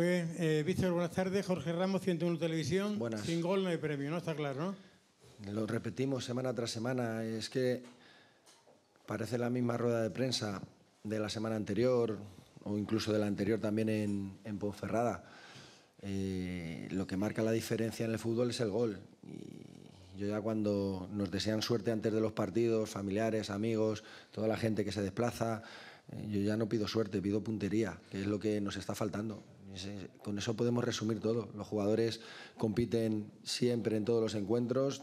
Eh, Víctor, buenas tardes. Jorge Ramos, 101 Televisión. Sin gol no hay premio, ¿no? Está claro, ¿no? Lo repetimos semana tras semana. Es que parece la misma rueda de prensa de la semana anterior o incluso de la anterior también en, en eh, lo que marca la diferencia en el fútbol es el gol. Y yo ya cuando nos desean suerte antes de los partidos, familiares, amigos, toda la gente que se desplaza, eh, yo ya no pido suerte, pido puntería, que es lo que nos está faltando. Con eso podemos resumir todo. Los jugadores compiten siempre en todos los encuentros.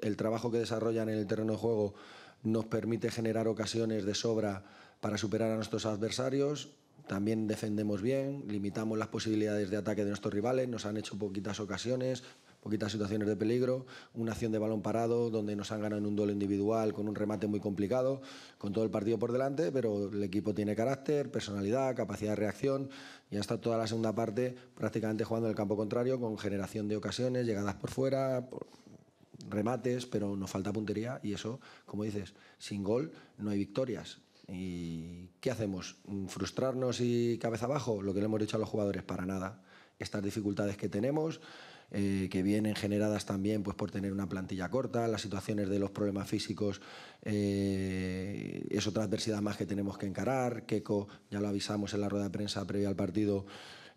El trabajo que desarrollan en el terreno de juego nos permite generar ocasiones de sobra para superar a nuestros adversarios. También defendemos bien, limitamos las posibilidades de ataque de nuestros rivales, nos han hecho poquitas ocasiones, poquitas situaciones de peligro, una acción de balón parado donde nos han ganado en un duelo individual con un remate muy complicado, con todo el partido por delante, pero el equipo tiene carácter, personalidad, capacidad de reacción y hasta toda la segunda parte prácticamente jugando en el campo contrario con generación de ocasiones, llegadas por fuera, remates, pero nos falta puntería y eso, como dices, sin gol no hay victorias. ¿Y qué hacemos? ¿Frustrarnos y cabeza abajo? Lo que le hemos dicho a los jugadores, para nada. Estas dificultades que tenemos, eh, que vienen generadas también pues, por tener una plantilla corta, las situaciones de los problemas físicos eh, es otra adversidad más que tenemos que encarar. Keco, ya lo avisamos en la rueda de prensa previa al partido,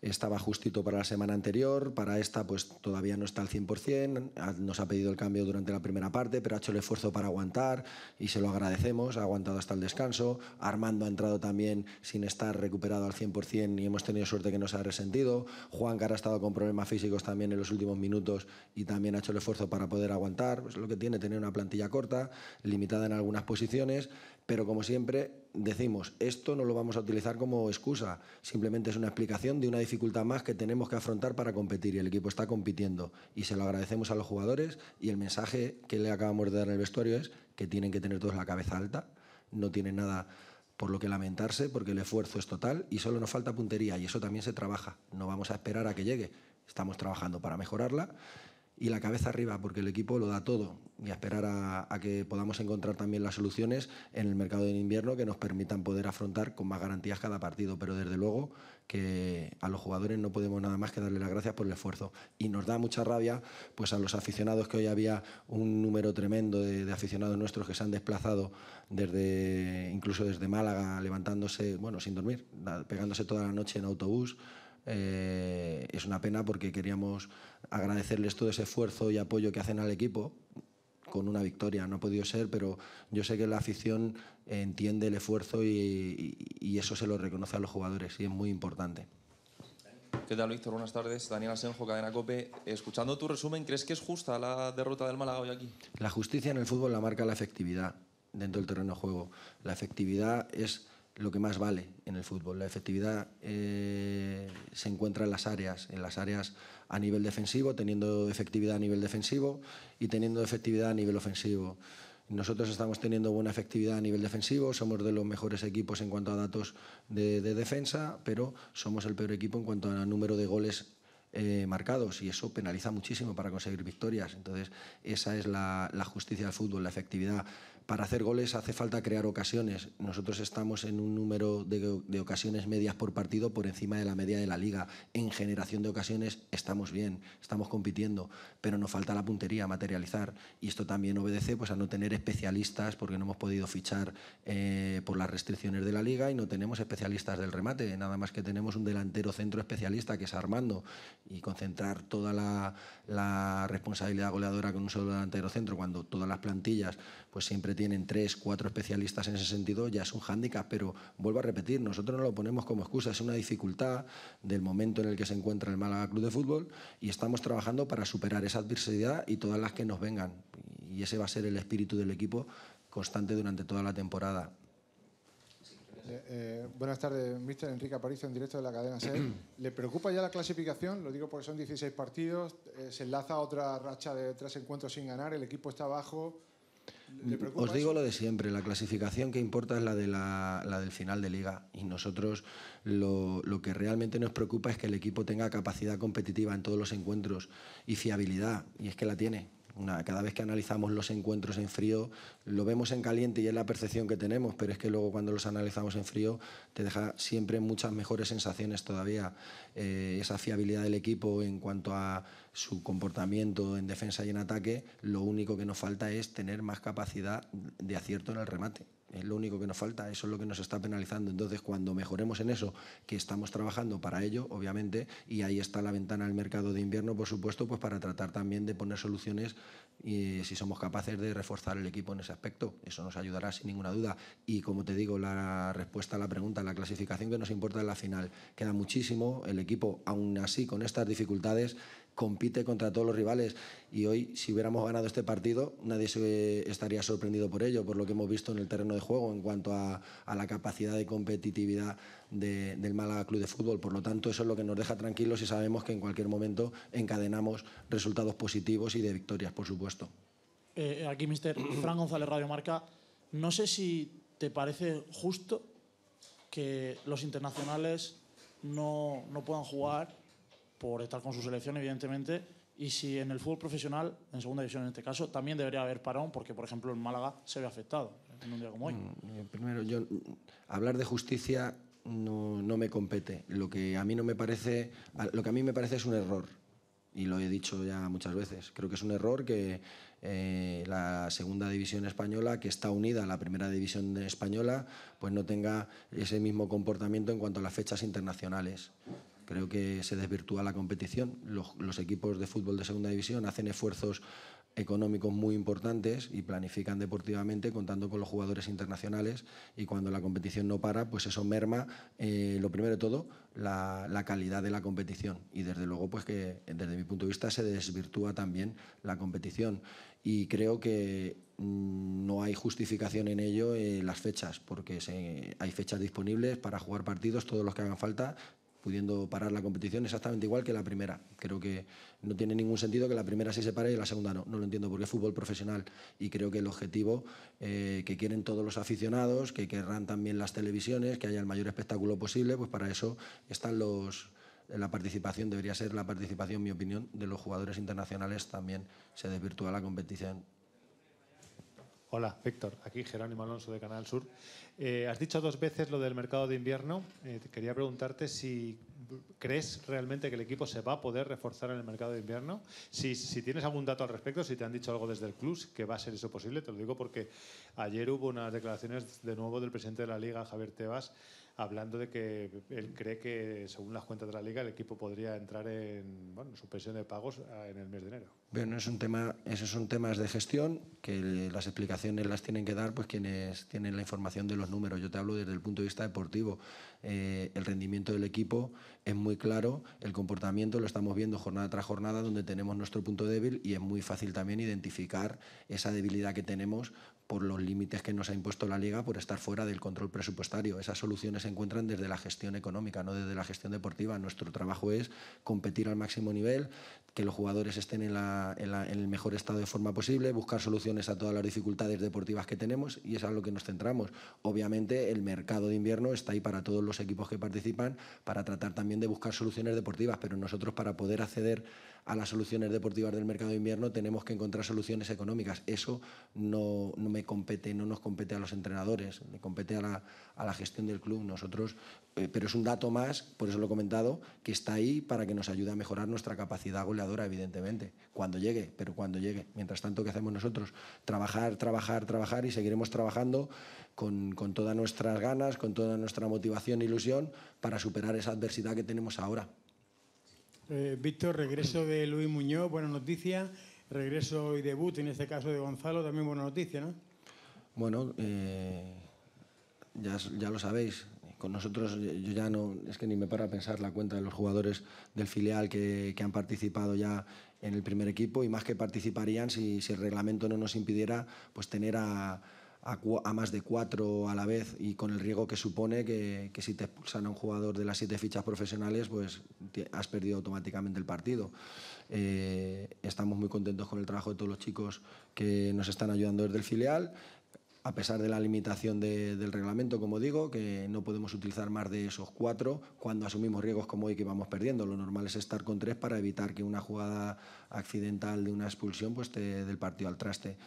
estaba justito para la semana anterior, para esta pues todavía no está al 100%, nos ha pedido el cambio durante la primera parte, pero ha hecho el esfuerzo para aguantar y se lo agradecemos, ha aguantado hasta el descanso, Armando ha entrado también sin estar recuperado al 100% y hemos tenido suerte que no se ha resentido, Juan que ha estado con problemas físicos también en los últimos minutos y también ha hecho el esfuerzo para poder aguantar, pues lo que tiene tener una plantilla corta, limitada en algunas posiciones, pero como siempre decimos, esto no lo vamos a utilizar como excusa, simplemente es una explicación de una dificultad más que tenemos que afrontar para competir y el equipo está compitiendo y se lo agradecemos a los jugadores y el mensaje que le acabamos de dar en el vestuario es que tienen que tener todos la cabeza alta, no tienen nada por lo que lamentarse porque el esfuerzo es total y solo nos falta puntería y eso también se trabaja, no vamos a esperar a que llegue, estamos trabajando para mejorarla y la cabeza arriba, porque el equipo lo da todo y a esperar a, que podamos encontrar también las soluciones en el mercado de invierno que nos permitan poder afrontar con más garantías cada partido. Pero desde luego que a los jugadores no podemos nada más que darle las gracias por el esfuerzo. Y nos da mucha rabia pues a los aficionados que hoy había un número tremendo de, de aficionados nuestros que se han desplazado desde incluso desde Málaga, levantándose, bueno, sin dormir, pegándose toda la noche en autobús. Eh, es una pena porque queríamos agradecerles todo ese esfuerzo y apoyo que hacen al equipo con una victoria. No ha podido ser, pero yo sé que la afición entiende el esfuerzo y, eso se lo reconoce a los jugadores y es muy importante. ¿Qué tal, Víctor? Buenas tardes. Daniel Asenjo, Cadena Cope. Escuchando tu resumen, ¿crees que es justa la derrota del Málaga hoy aquí? La justicia en el fútbol la marca la efectividad dentro del terreno de juego. La efectividad es lo que más vale en el fútbol. La efectividad eh, se encuentra en las áreas, en las áreas a nivel defensivo, teniendo efectividad a nivel defensivo y teniendo efectividad a nivel ofensivo. Nosotros estamos teniendo buena efectividad a nivel defensivo, somos de los mejores equipos en cuanto a datos de, defensa, pero somos el peor equipo en cuanto a número de goles eh, marcados y eso penaliza muchísimo para conseguir victorias. Entonces, esa es la, justicia del fútbol, la efectividad. Para hacer goles hace falta crear ocasiones. Nosotros estamos en un número de, ocasiones medias por partido por encima de la media de la liga. En generación de ocasiones estamos bien, estamos compitiendo, pero nos falta la puntería, materializar. Y esto también obedece pues, a no tener especialistas, porque no hemos podido fichar eh, por las restricciones de la liga y no tenemos especialistas del remate. Nada más que tenemos un delantero centro especialista que es Armando y concentrar toda la, responsabilidad goleadora con un solo delantero centro, cuando todas las plantillas pues siempre tienen tres, cuatro especialistas en ese sentido, ya es un hándicap, pero vuelvo a repetir, nosotros no lo ponemos como excusa, es una dificultad del momento en el que se encuentra el Málaga Club de Fútbol y estamos trabajando para superar esa adversidad y todas las que nos vengan. Y ese va a ser el espíritu del equipo constante durante toda la temporada. Eh, eh, buenas tardes, Mr. Enrique Aparicio, en directo de la cadena SER. ¿Le preocupa ya la clasificación? Lo digo porque son 16 partidos, eh, se enlaza otra racha de tres encuentros sin ganar, el equipo está abajo. Mm, os digo lo de siempre, la clasificación que importa es la, de la, del final de liga y nosotros lo que realmente nos preocupa es que el equipo tenga capacidad competitiva en todos los encuentros y fiabilidad, y es que la tiene cada vez que analizamos los encuentros en frío, lo vemos en caliente y es la percepción que tenemos, pero es que luego cuando los analizamos en frío te deja siempre muchas mejores sensaciones todavía. Eh, esa fiabilidad del equipo en cuanto a su comportamiento en defensa y en ataque, lo único que nos falta es tener más capacidad de acierto en el remate. Es lo único que nos falta, eso es lo que nos está penalizando. Entonces, cuando mejoremos en eso, que estamos trabajando para ello, obviamente, y ahí está la ventana del mercado de invierno, por supuesto, pues para tratar también de poner soluciones y eh, si somos capaces de reforzar el equipo en ese aspecto. Eso nos ayudará sin ninguna duda. Y como te digo, la respuesta a la pregunta, la clasificación que nos importa en la final, queda muchísimo. El equipo, aún así, con estas dificultades, compite contra todos los rivales y hoy si hubiéramos ganado este partido nadie se estaría sorprendido por ello, por lo que hemos visto en el terreno de juego en cuanto a, la capacidad de competitividad del Málaga Club de Fútbol. Por lo tanto, eso es lo que nos deja tranquilos y sabemos que en cualquier momento encadenamos resultados positivos y de victorias, por supuesto. Eh, aquí, mister Fran González, Radio Marca. No sé si te parece justo que los internacionales no, no puedan jugar por estar con su selección, evidentemente. Y si en el fútbol profesional, en segunda división en este caso, también debería haber parón, porque por ejemplo en Málaga se ve afectado en un día como hoy. Mm, primero, yo hablar de justicia no, no me compete. Lo que a mí no me parece, lo que a mí me parece es un error. Y lo he dicho ya muchas veces. Creo que es un error que eh, la segunda división española, que está unida a la primera división española, pues no tenga ese mismo comportamiento en cuanto a las fechas internacionales. Creo que se desvirtúa la competición. Los, equipos de fútbol de segunda división hacen esfuerzos económicos muy importantes y planifican deportivamente contando con los jugadores internacionales y cuando la competición no para, pues eso merma, eh, lo primero de todo, la, calidad de la competición y desde luego pues que desde mi punto de vista se desvirtúa también la competición y creo que mm, no hay justificación en ello eh, las fechas porque hay fechas disponibles para jugar partidos, todos los que hagan falta pudiendo parar la competición exactamente igual que la primera. Creo que no tiene ningún sentido que la primera se separe y la segunda no. No lo entiendo porque es fútbol profesional y creo que el objetivo eh, que quieren todos los aficionados, que querrán también las televisiones, que haya el mayor espectáculo posible, pues para eso están los la participación debería ser la participación, en mi opinión, de los jugadores internacionales también se desvirtúa la competición Hola, Víctor. Aquí Jerónimo Alonso de Canal Sur. Eh, has dicho dos veces lo del mercado de invierno. Eh, quería preguntarte si crees realmente que el equipo se va a poder reforzar en el mercado de invierno. Si, si, tienes algún dato al respecto, si te han dicho algo desde el club, que va a ser eso posible. Te lo digo porque ayer hubo unas declaraciones de nuevo del presidente de la Liga, Javier Tebas, hablando de que él cree que, según las cuentas de la Liga, el equipo podría entrar en bueno, suspensión de pagos ah, en el mes de enero. Bueno, es un tema, esos son temas de gestión que las explicaciones las tienen que dar pues quienes tienen la información de los números. Yo te hablo desde el punto de vista deportivo. Eh, el rendimiento del equipo es muy claro, el comportamiento lo estamos viendo jornada tras jornada donde tenemos nuestro punto débil y es muy fácil también identificar esa debilidad que tenemos por los límites que nos ha impuesto la liga por estar fuera del control presupuestario. Esas soluciones se encuentran desde la gestión económica, no desde la gestión deportiva. Nuestro trabajo es competir al máximo nivel, que los jugadores estén en la en, en, el mejor estado de forma posible, buscar soluciones a todas las dificultades deportivas que tenemos y es a lo que nos centramos. Obviamente el mercado de invierno está ahí para todos los equipos que participan para tratar también de buscar soluciones deportivas, pero nosotros para poder acceder a las soluciones deportivas del mercado de invierno, tenemos que encontrar soluciones económicas. Eso no, me compete, no nos compete a los entrenadores, me compete a la, gestión del club. Nosotros, eh, pero es un dato más, por eso lo he comentado, que está ahí para que nos ayude a mejorar nuestra capacidad goleadora, evidentemente, cuando llegue, pero cuando llegue. Mientras tanto, ¿qué hacemos nosotros? Trabajar, trabajar, trabajar y seguiremos trabajando con todas nuestras ganas, con toda nuestra motivación e ilusión para superar esa adversidad que tenemos ahora. Eh, Víctor, regreso de Luis Muñoz, buena noticia. Regreso y debut, en este caso de Gonzalo, también buena noticia, ¿no? Bueno, eh, ya, lo sabéis, con nosotros eh, yo ya no, es que ni me para pensar la cuenta de los jugadores del filial que, han participado ya en el primer equipo y más que participarían si, si el reglamento no nos impidiera pues tener a, a, más de cuatro a la vez y con el riesgo que supone que, si te expulsan a un jugador de las siete fichas profesionales, pues has perdido automáticamente el partido. Eh, estamos muy contentos con el trabajo de todos los chicos que nos están ayudando desde el filial. A pesar de la limitación del reglamento, como digo, que no podemos utilizar más de esos cuatro cuando asumimos riesgos como hoy que vamos perdiendo. Lo normal es estar con tres para evitar que una jugada accidental de una expulsión pues te, del partido al traste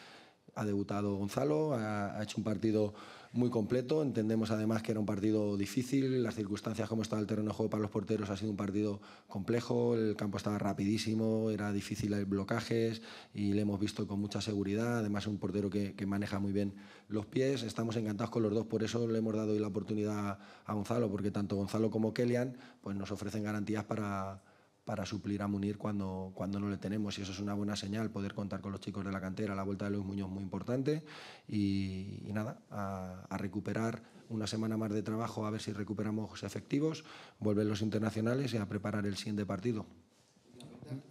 ha debutado Gonzalo, ha, hecho un partido muy completo. Entendemos además que era un partido difícil, las circunstancias como estaba el terreno de juego para los porteros ha sido un partido complejo, el campo estaba rapidísimo, era difícil el blocajes y le hemos visto con mucha seguridad. Además es un portero que, maneja muy bien los pies. Estamos encantados con los dos, por eso le hemos dado hoy la oportunidad a Gonzalo, porque tanto Gonzalo como Kelian pues nos ofrecen garantías para para suplir a Munir cuando, cuando no le tenemos. Y eso es una buena señal, poder contar con los chicos de la cantera. La vuelta de Luis Muñoz muy importante. Y, nada, a, recuperar una semana más de trabajo, a ver si recuperamos efectivos, vuelven los internacionales y a preparar el siguiente partido.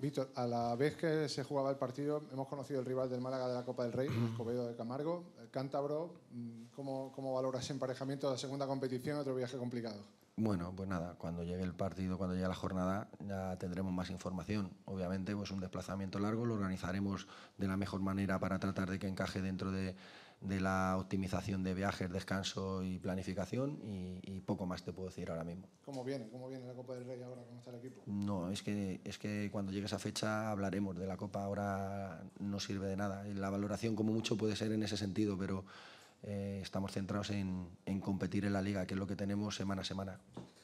Víctor, a la vez que se jugaba el partido, hemos conocido el rival del Málaga de la Copa del Rey, Escobedo de Camargo, el eh, Cántabro. Mm, ¿Cómo, ¿Cómo valoras emparejamiento de la segunda competición? Otro viaje complicado. Bueno, pues nada, cuando llegue el partido, cuando llegue la jornada, ya tendremos más información. Obviamente, pues un desplazamiento largo lo organizaremos de la mejor manera para tratar de que encaje dentro de, la optimización de viajes, descanso y planificación y, y, poco más te puedo decir ahora mismo. ¿Cómo viene? ¿Cómo viene la Copa del Rey ahora? ¿Cómo está el equipo? No, es que, es que cuando llegue esa fecha hablaremos de la Copa, ahora no sirve de nada. La valoración como mucho puede ser en ese sentido, pero eh, estamos centrados en competir en la liga, que es lo que tenemos semana a semana.